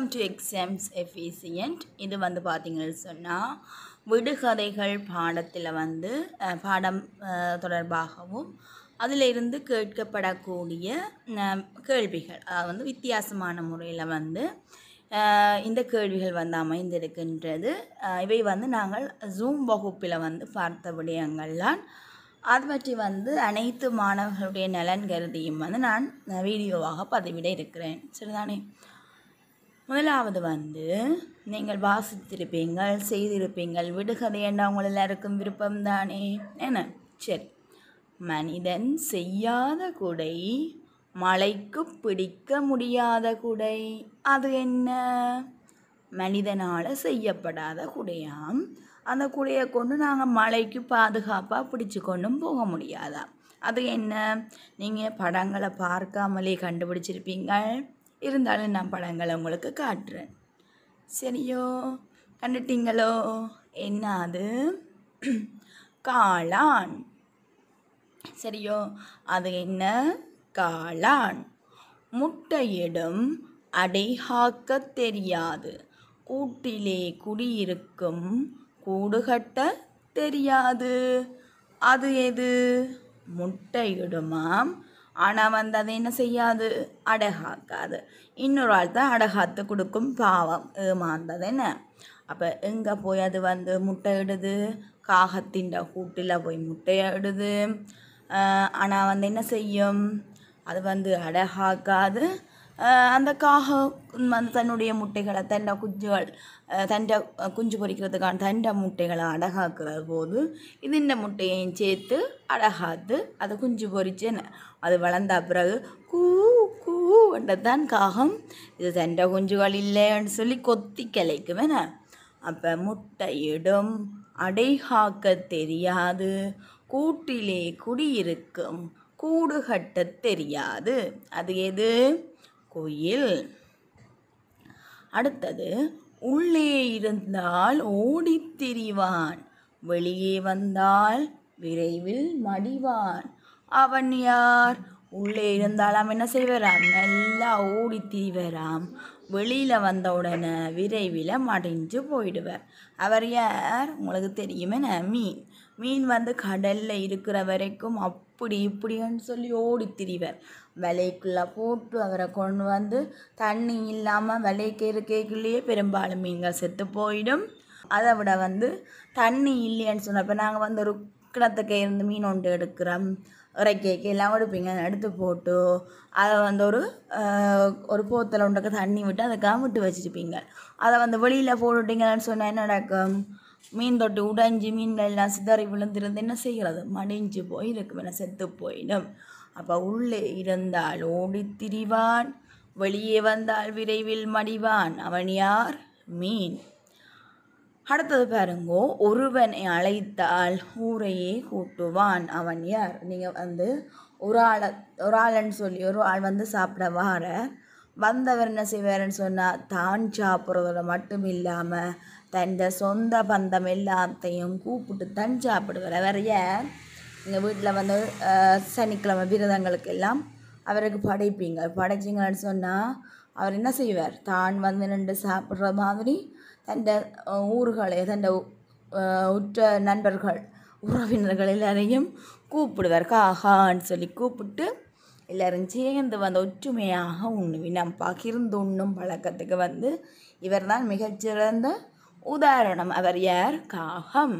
welcome to exams efficient இது வந்து பார்த்திங்கன்னு சொன்னால் விடுகதைகள் பாடத்தில் வந்து பாடம் தொடர்பாகவும் அதிலிருந்து கேட்கப்படக்கூடிய கேள்விகள் அதாவது வந்து வித்தியாசமான முறையில் வந்து இந்த கேள்விகள் வந்து அமைந்திருக்கின்றது இவை வந்து நாங்கள் ஜூம் வகுப்பில் வந்து பார்த்த விடயங்கள்லாம் அது பற்றி வந்து அனைத்து மாணவர்களுடைய நலன் கருதியும் வந்து நான் வீடியோவாக பதிவிட இருக்கிறேன் சரிதானே முதலாவது வந்து நீங்கள் வாசித்திருப்பீங்கள் செய்திருப்பீங்கள் விடுகதை என்ற உங்கள் எல்லாருக்கும் தானே என்ன சரி மனிதன் செய்யாத குடை மலைக்கு பிடிக்க முடியாத குடை அது என்ன மனிதனால் செய்யப்படாத குடையாம் அந்த குடையை கொண்டு நாங்கள் மலைக்கு பாதுகாப்பாக பிடிச்சி கொண்டும் போக முடியாதா அது என்ன நீங்கள் படங்களை பார்க்காமலே கண்டுபிடிச்சிருப்பீங்கள் இருந்தாலும் நான் படங்களை உங்களுக்கு காட்டுறேன் சரியோ கண்டுட்டீங்களோ என்ன அது காளான் சரியோ அது என்ன காளான் முட்டையிடும் அடைகாக்க தெரியாது கூட்டிலே குடியிருக்கும் கூடுகட்ட தெரியாது அது எது முட்டையிடுமாம் ஆனால் வந்து அதை என்ன செய்யாது அடகாக்காது இன்னொரு ஆள் தான் அடகாத்து கொடுக்கும் பாவம் ஏமாந்தது என்ன அப்போ எங்கே போய் அது வந்து முட்டை இடுது காகத்தின் கூட்டில் போய் முட்டையை இடுது ஆனால் வந்து என்ன செய்யும் அது வந்து அடகாக்காது அந்த காக தன்னுடைய முட்டைகளை தண்ட குஞ்சுகள் தண்ட குஞ்சு பொறிக்கிறதுக்கான தண்ட முட்டைகளை அடகாக்குற போது இது இந்த முட்டையையும் சேர்த்து அடகாத்து அதை குஞ்சு பொறிச்சு அது வளர்ந்த பிறகு கூ கூ தான் காகம் இது தண்ட குஞ்சுகள் இல்லைன்னு சொல்லி கொத்தி கலைக்கும் என்ன அப்போ முட்டையிடும் அடைகாக்க தெரியாது கூட்டிலே குடியிருக்கும் கூடு கட்ட தெரியாது அது எது கோயில் அடுத்தது உள்ளே இருந்தால் ஓடித் திரிவான் வெளியே வந்தால் விரைவில் மடிவான் அவன் யார் உள்ளே இருந்தால் அவன் என்ன செய்வராம் நல்லா ஓடி திரிவராம் வெளியில் வந்த உடனே விரைவில் மடிஞ்சு போயிடுவார் அவர் யார் உங்களுக்கு தெரியுமே மீன் மீன் வந்து கடலில் இருக்கிற வரைக்கும் அப் இப்படி இப்படின்னு சொல்லி ஓடி திரிவார் விலைக்குள்ளே போட்டு அவரை கொண்டு வந்து தண்ணி இல்லாமல் விலைக்கிற கேக்குள்ளேயே பெரும்பாலும் மீன்கள் செத்து போயிடும் அதை விட வந்து தண்ணி இல்லைன்னு சொன்னப்ப நாங்கள் வந்து ஒரு கிணத்துக்கே இருந்து மீன் ஒன்று எடுக்கிறோம் இறக்கைக்கு எல்லாம் எடுப்பீங்க எடுத்து போட்டு அதை வந்து ஒரு ஒரு போத்தலை ஒன்றுக்கு தண்ணி விட்டு அதை கமிட்டு வச்சுருப்பீங்க அதை வந்து வெளியில் போட்டுட்டிங்கன்னு சொன்னால் என்ன நடக்கும் மீன் தொட்டு உடைஞ்சு மீன்கள் எல்லாம் சிதறி விழுந்திருந்து என்ன செய்கிறது மடிஞ்சு போய் இருக்கும் என செத்து போயிடும் அப்போ உள்ளே இருந்தால் ஓடி திரிவான் வெளியே வந்தால் விரைவில் மடிவான் அவன் யார் மீன் அடுத்தது பாருங்கோ ஒருவனை அழைத்தால் ஊரையே கூட்டுவான் அவன் யார் நீங்கள் வந்து ஒரு ஆளை ஒரு ஆளுன்னு சொல்லி ஒரு ஆள் வந்து சாப்பிட வார வந்தவர் என்ன செய்வார்னு சொன்னால் தான் சாப்பிட்றதோட மட்டும் இல்லாமல் தன் சொந்த பந்தம் எல்லாத்தையும் கூப்பிட்டு தன் சாப்பிடுவார் அவர் யார் எங்கள் வீட்டில் வந்து சனிக்கிழமை விரதங்களுக்கு எல்லாம் அவருக்கு படைப்பீங்க படைச்சிங்கன்னு சொன்னால் அவர் என்ன செய்வார் தான் வந்து நின்று சாப்பிட்ற மாதிரி தன் ஊர்களை தன் உற்ற நண்பர்கள் உறவினர்கள் எல்லாரையும் கூப்பிடுவார் காகான்னு சொல்லி கூப்பிட்டு எல்லோரும் சேர்ந்து வந்த ஒற்றுமையாக உண்ணுவி நம் பகிர்ந்து உண்ணும் பழக்கத்துக்கு வந்து இவர் தான் மிகச்சிறந்த உதாரணம் அவர் யார் காகம்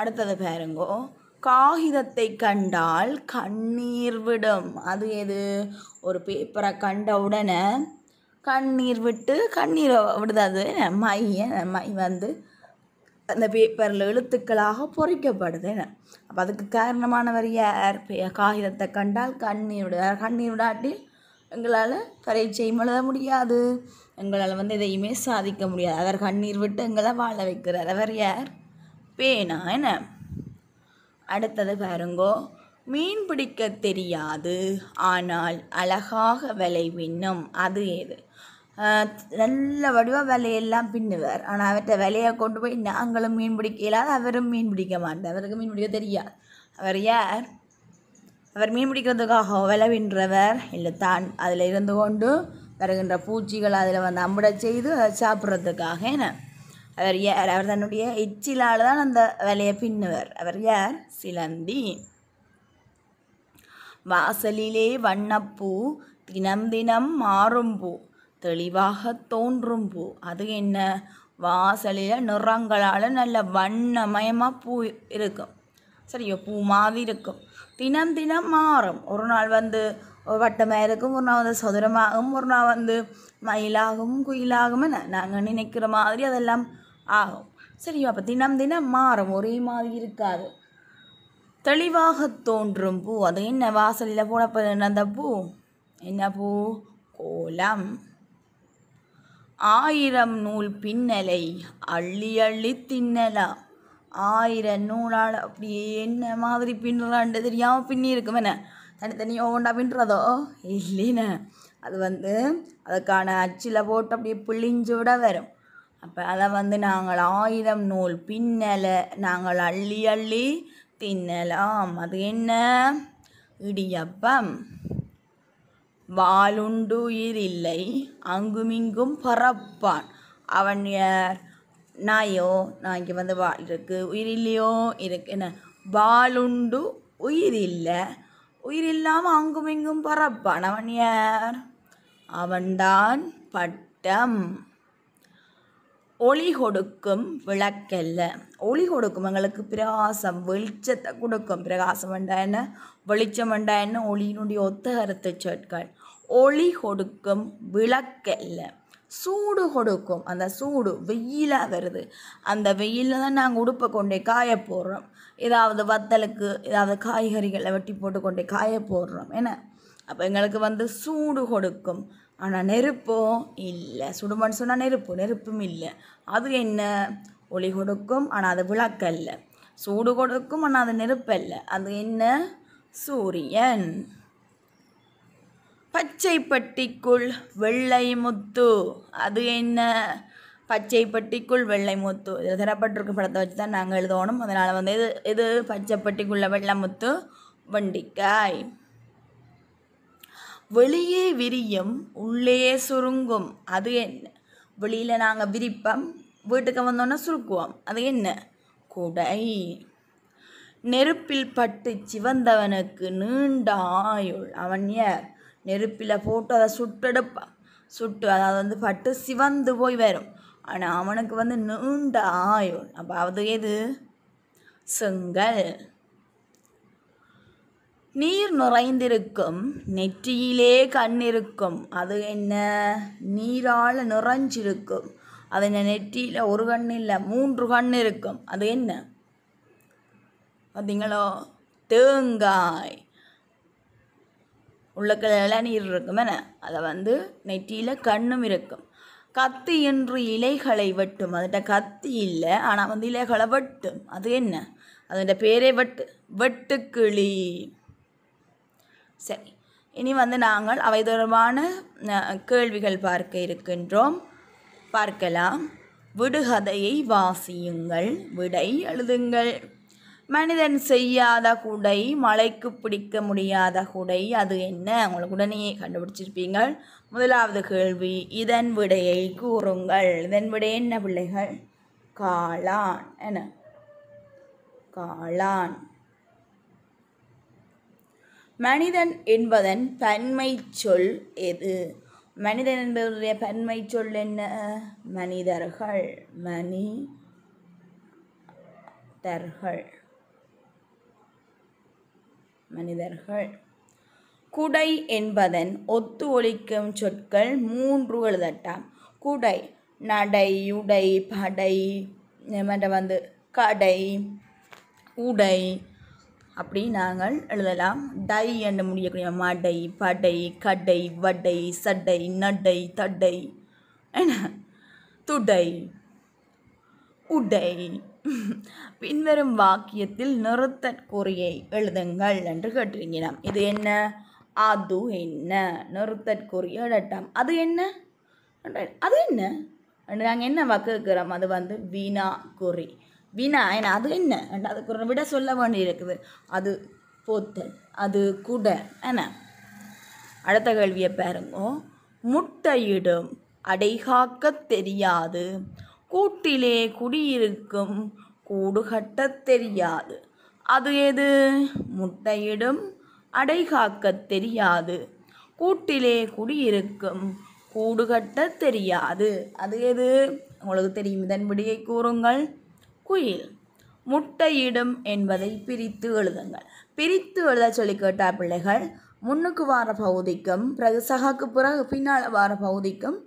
அடுத்தது பாருங்கோ காகிதத்தை கண்டால் கண்ணீர் விடும் அது எது ஒரு பேப்பரை கண்ட உடனே கண்ணீர் விட்டு கண்ணீரை விடுதாது மை மை வந்து அந்த பேப்பரில் எழுத்துக்களாக பொறிக்கப்படுது அப்போ அதுக்கு காரணமானவர் யார் காகிதத்தை கண்டால் கண்ணீர் விடுவார் கண்ணீர் விடாட்டில் எங்களால் கரை செய்மழுத முடியாது எங்களால் வந்து எதையுமே சாதிக்க முடியாது அவர் கண்ணீர் விட்டு எங்களை வாழ வைக்கிறார் அவர் யார் பேனா என்ன அடுத்தது பாருங்கோ மீன் பிடிக்க தெரியாது ஆனால் அழகாக வலை பின்னும் அது ஏது நல்ல வடிவாக விலையெல்லாம் பின்னுவார் ஆனால் அவற்றை விலையை கொண்டு போய் நாங்களும் மீன் பிடிக்க இல்லாத அவரும் மீன் பிடிக்க மாட்டார் அவருக்கு மீன் பிடிக்க தெரியாது அவர் யார் அவர் மீன் பிடிக்கிறதுக்காக விளவின்றவர் இல்லை தான் அதில் இருந்து கொண்டு வருகின்ற பூச்சிகள் அதில் வந்து அம்பிட செய்து சாப்பிட்றதுக்காக என்ன அவர் யார் அவர் தன்னுடைய எச்சிலால் தான் அந்த வேலையை பின்னுவர் அவர் யார் சிலந்தி வாசலிலே வண்ணப்பூ தினம் தினம் மாறும் பூ தெளிவாக தோன்றும் பூ அது என்ன வாசலில் நிறங்களால் நல்ல வண்ணமயமாக பூ இருக்கும் சரியோ பூ மாதிரி இருக்கும் தினம் தினம் மாறும் ஒரு நாள் வந்து வட்டமாக இருக்கும் ஒரு நாள் வந்து சதுரமாகும் ஒரு நாள் வந்து மயிலாகும் குயிலாகும் நாங்கள் நினைக்கிற மாதிரி அதெல்லாம் ஆகும் சரி அப்போ தினம் தினம் மாறும் ஒரே மாதிரி இருக்காது தெளிவாக தோன்றும் பூ அது என்ன வாசலில் என்ன அந்த பூ என்ன பூ கோலம் ஆயிரம் நூல் பின்னலை அள்ளி அள்ளி தின்னலாம் ஆயிரம் நூலால் அப்படி என்ன மாதிரி பின்னலான்ட்டு தெரியாமல் பின்னி இருக்கும் என்ன தனித்தனியாக ஓண்டா பின்னுறதோ இல்லைண்ணே அது வந்து அதுக்கான அச்சில் போட்டு அப்படியே பிழிஞ்சு விட வரும் அப்போ அதை வந்து நாங்கள் ஆயிரம் நூல் பின்னலை நாங்கள் அள்ளி அள்ளி தின்னலாம் அது என்ன இடியப்பம் வாளுண்டு இல்லை அங்குமிங்கும் பறப்பான் அவன் நாயோ நான் இங்கே வந்து வால் இருக்குது உயிர் இல்லையோ இருக்கு என்ன வாலுண்டு உயிர் இல்லை உயிர் இல்லாமல் அங்கும் இங்கும் பரப்பானவன் யார் அவன்தான் பட்டம் ஒளி கொடுக்கும் விளக்கல்ல ஒளி கொடுக்கும் எங்களுக்கு பிரகாசம் வெளிச்சத்தை கொடுக்கும் பிரகாசம் வேண்டா என்ன வெளிச்சம் வேண்டா என்ன ஒளியினுடைய ஒத்தகரத்து சொற்கள் ஒளி கொடுக்கும் விளக்கல்ல சூடு கொடுக்கும் அந்த சூடு வெயிலாக வருது அந்த வெயிலில் தான் நாங்கள் உடுப்பை கொண்டே காய போடுறோம் ஏதாவது வத்தலுக்கு ஏதாவது காய்கறிகளை வெட்டி போட்டு கொண்டே காய போடுறோம் என்ன அப்போ எங்களுக்கு வந்து சூடு கொடுக்கும் ஆனால் நெருப்போ இல்லை சுடுமண் சொன்னால் நெருப்பு நெருப்பும் இல்லை அது என்ன ஒளி கொடுக்கும் ஆனால் அது விளக்கல்ல சூடு கொடுக்கும் ஆனால் அது நெருப்பல்ல அது என்ன சூரியன் பச்சை பட்டிக்குள் வெள்ளை முத்து அது என்ன பச்சை பட்டிக்குள் வெள்ளை முத்து இதில் தரப்பட்டிருக்க படத்தை வச்சு தான் நாங்கள் எழுதணும் அதனால் வந்து இது இது பச்சை பட்டிக்குள்ள வெள்ளை முத்து வண்டிக்காய் வெளியே விரியும் உள்ளே சுருங்கும் அது என்ன வெளியில் நாங்கள் விரிப்போம் வீட்டுக்கு வந்தோன்னே சுருக்குவோம் அது என்ன குடை நெருப்பில் பட்டு சிவந்தவனுக்கு நீண்ட ஆயுள் அவன் ஏன் நெருப்பில் போட்டு அதை சுட்டெடுப்பான் சுட்டு அதாவது வந்து பட்டு சிவந்து போய் வரும் ஆனால் அவனுக்கு வந்து நீண்ட ஆயுள் அப்போ அது எது செங்கல் நீர் நிறைந்திருக்கும் நெற்றியிலே கண்ணிருக்கும் அது என்ன நீரால் நிறைஞ்சிருக்கும் அது என்ன நெற்றியில் ஒரு கண் இல்லை மூன்று கண் இருக்கும் அது என்ன பார்த்தீங்களோ தேங்காய் உள்ளக்க நீர் இருக்கும் என்ன அதை வந்து நெற்றியில் கண்ணும் இருக்கும் கத்தி என்று இலைகளை வெட்டும் அதுகிட்ட கத்தி இல்லை ஆனால் வந்து இலைகளை வெட்டும் அது என்ன அதுகிட்ட பேரே வெட்டு வெட்டுக்கிளி சரி இனி வந்து நாங்கள் அவை தொடர்பான கேள்விகள் பார்க்க இருக்கின்றோம் பார்க்கலாம் விடுகதையை வாசியுங்கள் விடை எழுதுங்கள் மனிதன் செய்யாத குடை மலைக்கு பிடிக்க முடியாத குடை அது என்ன உங்களுக்கு உடனேயே கண்டுபிடிச்சிருப்பீங்க முதலாவது கேள்வி இதன் விடையை கூறுங்கள் இதன் விடை என்ன பிள்ளைகள் காளான் என்ன காளான் மனிதன் என்பதன் பன்மை சொல் எது மனிதன் என்பவருடைய பன்மை சொல் என்ன மனிதர்கள் மனிதர்கள் மனிதர்கள் குடை என்பதன் ஒத்து ஒழிக்கும் சொற்கள் மூன்று எழுதட்டாம் குடை நடை உடை படை மற்ற வந்து கடை உடை அப்படி நாங்கள் எழுதலாம் டை என்று முடியக்கூடிய மடை படை கடை வடை சடை நடை தடை துடை உடை பின்வரும் வாக்கியத்தில் நிறுத்தற்குறியை எழுதுங்கள் என்று கேட்டிருக்கிறோம் இது என்ன அது என்ன நிறுத்தற்குறி எழுட்டாம் அது என்ன அது என்ன நாங்கள் என்ன வாக்கு இருக்கிறோம் அது வந்து வீணா குறி வினா என்ன அது என்ன அதுக்கு ஒரு விட சொல்ல வேண்டி இருக்குது அது போத்தல் அது குட என்ன அடுத்த கேள்வியை பாருங்க முட்டையிடும் அடைகாக்க தெரியாது கூட்டிலே குடியிருக்கும் கூடு கட்டத் தெரியாது அது எது முட்டையிடும் அடை தெரியாது கூட்டிலே குடியிருக்கும் கூடு கட்ட தெரியாது அது எது உங்களுக்கு தெரியும் இதன் விடியை கூறுங்கள் குயில் முட்டையிடும் என்பதை பிரித்து எழுதுங்கள் பிரித்து எழுத சொல்லி கேட்டா பிள்ளைகள் முன்னுக்கு வார பகுதிக்கும் பிறகு சகாக்கு பிறகு பின்னால் வார பகுதிக்கும்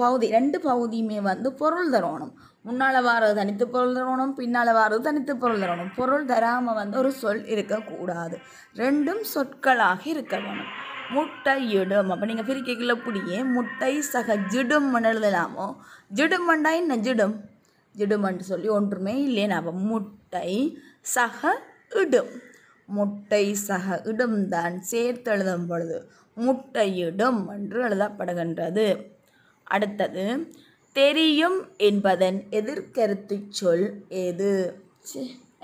பகுதி ரெண்டு பகுதியுமே வந்து பொருள் தரணும் முன்னால் வாரது தனித்து பொருள் தரணும் பின்னால் வாரது தனித்து பொருள் தரணும் பொருள் தராமல் வந்து ஒரு சொல் இருக்கக்கூடாது ரெண்டும் சொற்களாக இருக்க வேணும் முட்டையிடும் அப்போ நீங்கள் பிரிக்கைக்குள்ள புடியே முட்டை சக ஜிடும் எழுதலாமோ ஜிடுமண்டா என்ன ஜிடும் ஜிடுமன்று சொல்லி ஒன்றுமே இல்லைன்னா அப்போ முட்டை சக இடும் முட்டை சக இடும் தான் சேர்த்து எழுதும் பொழுது முட்டையிடும் என்று எழுதப்படுகின்றது அடுத்தது தெரியும் என்பதன் எதிர்கருத்து சொல் எது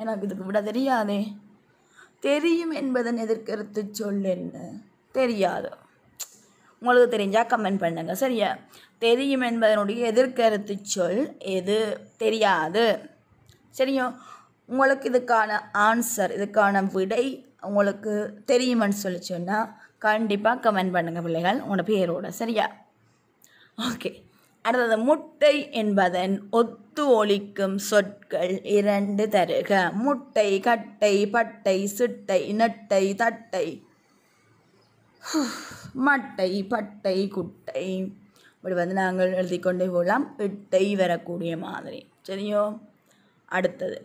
எனக்கு இதுக்கு விட தெரியாதே தெரியும் என்பதன் எதிர்கருத்து சொல் என்ன தெரியாது உங்களுக்கு தெரிஞ்சால் கமெண்ட் பண்ணுங்க சரியா தெரியும் என்பதனுடைய எதிர்கருத்து சொல் எது தெரியாது சரியா உங்களுக்கு இதுக்கான ஆன்சர் இதுக்கான விடை உங்களுக்கு தெரியுமான்னு சொல்லி சொன்னால் கண்டிப்பாக கமெண்ட் பண்ணுங்கள் பிள்ளைகள் உங்களோட பேரோட சரியா ஓகே அடுத்தது முட்டை என்பதன் ஒத்து ஒழிக்கும் சொற்கள் இரண்டு தருக முட்டை கட்டை பட்டை சிட்டை நட்டை தட்டை மட்டை பட்டை குட்டை இப்படி வந்து நாங்கள் எழுதி கொண்டு போகலாம் பிட்டை வரக்கூடிய மாதிரி சரியோ அடுத்தது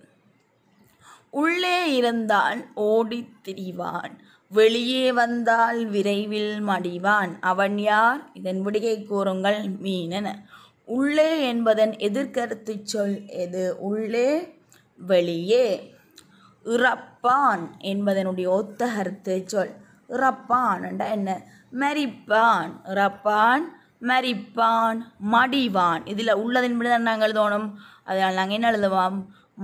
உள்ளே இருந்தால் ஓடி திரிவான் வெளியே வந்தால் விரைவில் மடிவான் அவன் யார் இதன் விடுகை கூறுங்கள் மீனன உள்ளே என்பதன் எதிர்கருத்து சொல் எது உள்ளே வெளியே இறப்பான் என்பதனுடைய ஒத்த கருத்து சொல் இறப்பான் என்ன மறிப்பான் இறப்பான் மறிப்பான் மடிவான் இதில் உள்ளதின் படி தான் நாங்கள் எழுதணும் அதனால் நாங்கள் என்ன எழுதுவோம்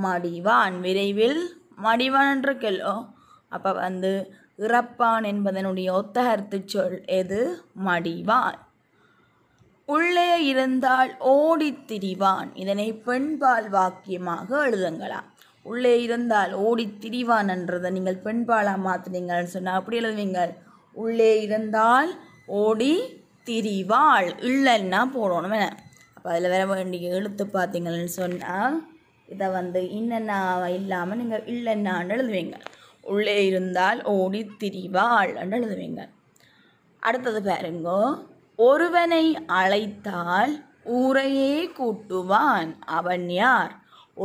மடிவான் விரைவில் மடிவான் என்று கேள்வோம் அப்போ வந்து இறப்பான் என்பதனுடைய ஒத்தகர்த்து சொல் எது மடிவான் உள்ளே இருந்தால் ஓடித் திரிவான் இதனை பெண்பால் வாக்கியமாக எழுதுங்களாம் உள்ளே இருந்தால் ஓடித் திரிவான் என்றதை நீங்கள் பெண்பாலாக மாற்றினீங்கன்னு சொன்னால் அப்படி எழுதுவீங்க உள்ளே இருந்தால் ஓடி திரிவாள் இல்லைன்னா போடணும் என்ன அப்போ அதில் வர வேண்டிய எழுத்து பார்த்தீங்கன்னு சொன்னால் இதை வந்து இன்னன்னா இல்லாமல் நீங்கள் இல்லைன்னான்னு எழுதுவீங்க உள்ளே இருந்தால் ஓடி திரிவாள் என்று எழுதுவீங்க அடுத்தது பாருங்க ஒருவனை அழைத்தால் ஊரையே கூட்டுவான் அவன் யார்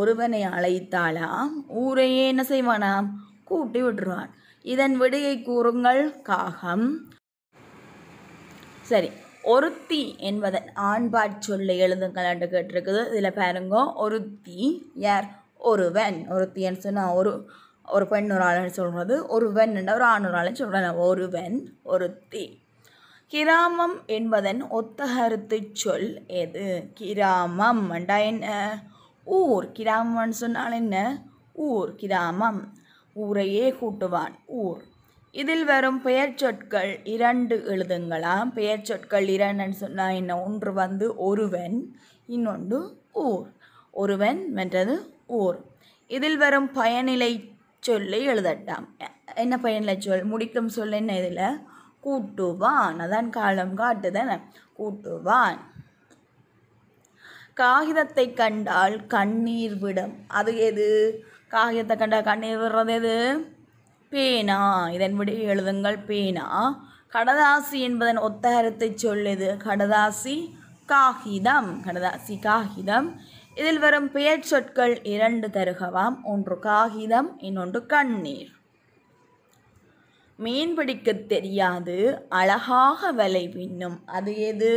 ஒருவனை அழைத்தாலாம் ஊரையே என்ன செய்வானாம் கூட்டி விட்டுருவான் இதன் விடையை கூறுங்கள் காகம் சரி ஒருத்தி என்பதன் ஆண்பா சொல்லை எழுதுங்கள் என்று கேட்டிருக்குது இதில் பாருங்க ஒருத்தி யார் ஒருவன் ஒருத்தி என்று சொன்னால் ஒரு ஒரு பெண் ஒரு ஆளுன்னு சொல்கிறது ஒரு வெண்ணுண்டா ஒரு ஆண் ஒரு ஆளுன்னு சொல்கிறாங்க ஒரு வெண் ஒரு தீ கிராமம் என்பதன் ஒத்த சொல் எது கிராமம் என்ன ஊர் கிராமம்னு சொன்னால் என்ன ஊர் கிராமம் ஊரையே கூட்டுவான் ஊர் இதில் வரும் பெயர் சொற்கள் இரண்டு எழுதுங்களாம் பெயர் சொற்கள் இரண்டுன்னு சொன்னால் என்ன ஒன்று வந்து ஒருவன் இன்னொன்று ஊர் ஒருவன் வென்றது ஊர் இதில் வரும் பயனிலை சொல்லை எழுதட்டாம் என்ன பையனில் சொல் முடிக்கும் சொல் என்ன இதில் கூட்டுவான் அதான் காலம் காட்டுதானே கூட்டுவான் காகிதத்தை கண்டால் கண்ணீர் விடும் அது எது காகிதத்தை கண்டால் கண்ணீர் விடுறது எது பேனா இதன் எழுதுங்கள் பேனா கடதாசி என்பதன் ஒத்தகரத்தை சொல் சொல்லுது கடதாசி காகிதம் கடதாசி காகிதம் இதில் வரும் பெயர் சொற்கள் இரண்டு தருகவாம் ஒன்று காகிதம் இன்னொன்று கண்ணீர் மீன் பிடிக்க தெரியாது அழகாக வலை பின்னும் அது எது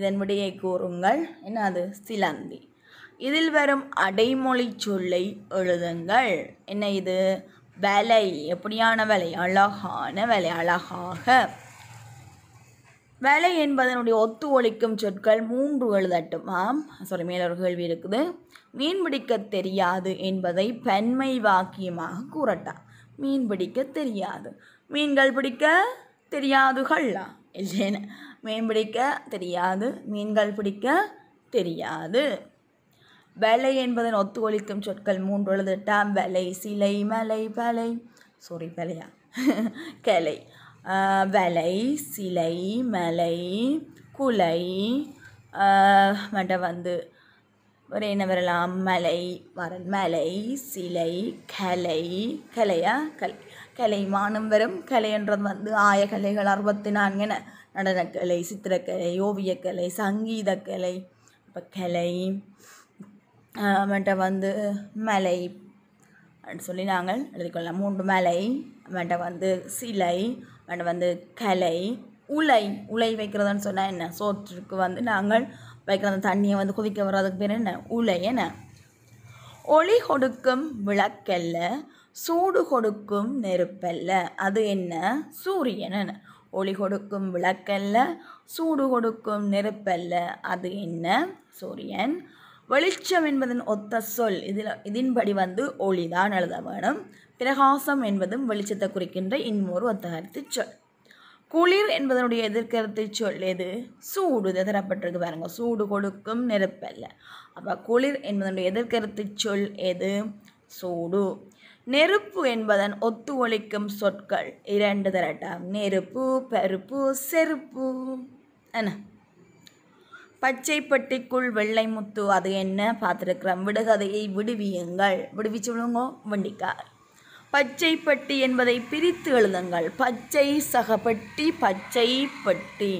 இதன் விடையை கூறுங்கள் என்ன அது சிலந்தி இதில் வரும் அடைமொழி சொல்லை எழுதுங்கள் என்ன இது வலை எப்படியான வலை அழகான வலை அழகாக வேலை என்பதனுடைய ஒத்து ஒழிக்கும் சொற்கள் மூன்று எழுதட்டும் ஆம் சாரி மேல ஒரு கேள்வி இருக்குது மீன் பிடிக்க தெரியாது என்பதை பெண்மை வாக்கியமாக கூறட்டா மீன் பிடிக்க தெரியாது மீன்கள் பிடிக்க தெரியாதுகள்லாம் இல்லைன்னு மீன் பிடிக்க தெரியாது மீன்கள் பிடிக்க தெரியாது வலை என்பதன் ஒத்து ஒழிக்கும் சொற்கள் மூன்று எழுதட்டா வலை சிலை மலை பலை சாரி பலையா கலை வலை சிலை மலை குலை மட்ட வந்து ஒரு என்ன வரலாம் மலை வரன் மலை சிலை கலை கலையா கலை கலை மானம் வரும் கலைன்றது வந்து ஆயக்கலைகள் அறுபத்தி நான்குன நடனக்கலை சித்திரக்கலை ஓவியக்கலை சங்கீதக்கலை இப்போ கலை மற்ற வந்து மலை அப்படின்னு சொல்லி நாங்கள் எழுதிக்கொள்ளலாம் மூன்று மலை மற்ற வந்து சிலை அண்ட் வந்து கலை உலை உலை வைக்கிறதுன்னு சொன்னால் என்ன சோற்றுக்கு வந்து நாங்கள் வைக்கிற அந்த தண்ணியை வந்து குதிக்க வர்றதுக்கு பேர் என்ன உலை என்ன ஒளி கொடுக்கும் விளக்கல்ல சூடு கொடுக்கும் நெருப்பல்ல அது என்ன சூரியன் என்ன ஒளி கொடுக்கும் விளக்கல்ல சூடு கொடுக்கும் நெருப்பல்ல அது என்ன சூரியன் வெளிச்சம் என்பதன் ஒத்த சொல் இதில் இதன்படி வந்து ஒளிதான் எழுத வேணும் பிரகாசம் என்பதும் வெளிச்சத்தை குறிக்கின்ற இன்னொரு ஒத்தகரத்து சொல் குளிர் என்பதனுடைய எதிர்கருத்து சொல் எது சூடு தரப்பட்டிருக்கு பாருங்க சூடு கொடுக்கும் நெருப்பல்ல அப்போ குளிர் என்பதனுடைய எதிர்கருத்து சொல் எது சூடு நெருப்பு என்பதன் ஒத்து ஒழிக்கும் சொற்கள் இரண்டு தரட்டா நெருப்பு பருப்பு செருப்பு என்ன பச்சை பட்டிக்குள் வெள்ளை முத்து அது என்ன பார்த்துருக்குறோம் விடுகதையை விடுவியுங்கள் விடுவிச்சு விடுங்கோ வண்டிக்கார் பச்சை பட்டி என்பதை பிரித்து எழுதுங்கள் பச்சை சகப்பட்டி பச்சை பட்டி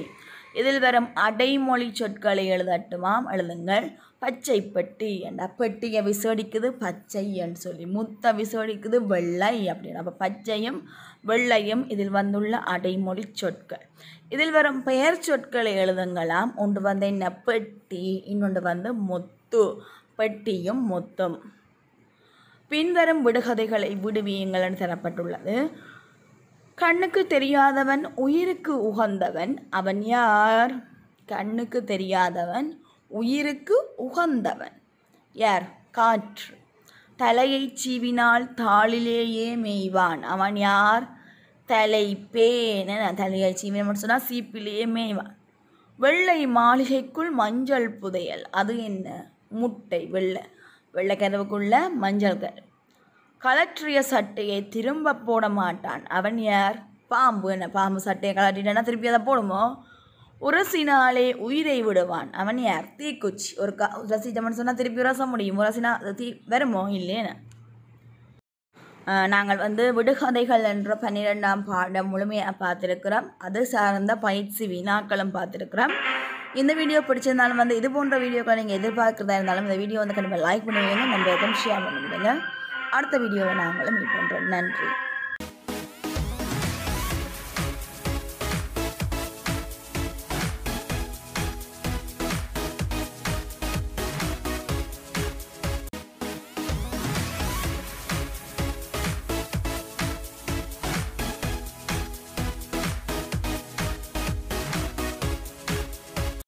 இதில் வரும் அடைமொழி சொற்களை எழுதட்டுமாம் எழுதுங்கள் பச்சை பட்டி என்ற பெட்டியை விசோடிக்குது பச்சைன்னு சொல்லி முத்த விசோடிக்குது வெள்ளை அப்படின்னு அப்போ பச்சையும் வெள்ளையும் இதில் வந்துள்ள அடைமொழி சொற்கள் இதில் வரும் பெயர் சொற்களை எழுதுங்களாம் ஒன்று வந்து என்ன பெட்டி இன்னொன்று வந்து முத்து பெட்டியும் முத்தும் பின்வரும் விடுகதைகளை விடுவியுங்கள் தரப்பட்டுள்ளது கண்ணுக்கு தெரியாதவன் உயிருக்கு உகந்தவன் அவன் யார் கண்ணுக்கு தெரியாதவன் உயிருக்கு உகந்தவன் யார் காற்று தலையை சீவினால் தாளிலேயே மேய்வான் அவன் யார் தலை பேன தலையை சீவினான் சொன்னால் சீப்பிலேயே மேய்வான் வெள்ளை மாளிகைக்குள் மஞ்சள் புதையல் அது என்ன முட்டை வெள்ளை வெள்ளக்கதவுக்குள்ள மஞ்சள் கரு கலற்றிய சட்டையை திரும்ப போட மாட்டான் அவன் யார் பாம்பு என்ன பாம்பு சட்டையை கலட்டிட்டேன்னா திருப்பி அதை போடுமோ உரசினாலே உயிரை விடுவான் அவன் யார் தீக்குச்சி ஒரு க உரசிட்டோம்னு சொன்னால் திருப்பி உரச முடியும் உரசினா தீ வருமோ இல்லைன்னு நாங்கள் வந்து விடுகதைகள் என்ற பன்னிரெண்டாம் பாடம் முழுமையாக பார்த்துருக்கிறோம் அது சார்ந்த பயிற்சி வினாக்களும் பார்த்துருக்குறோம் இந்த வீடியோ பிடிச்சிருந்தாலும் வந்து இது போன்ற வீடியோக்களை நீங்கள் எதிர்பார்க்குறதா இருந்தாலும் இந்த வீடியோ வந்து கண்டிப்பாக லைக் பண்ணுவீங்க நம்ம எதுவும் ஷேர் பண்ணிவிடுங்க அடுத்த வீடியோவை நாங்களும் மீட் பண்ணுறோம் நன்றி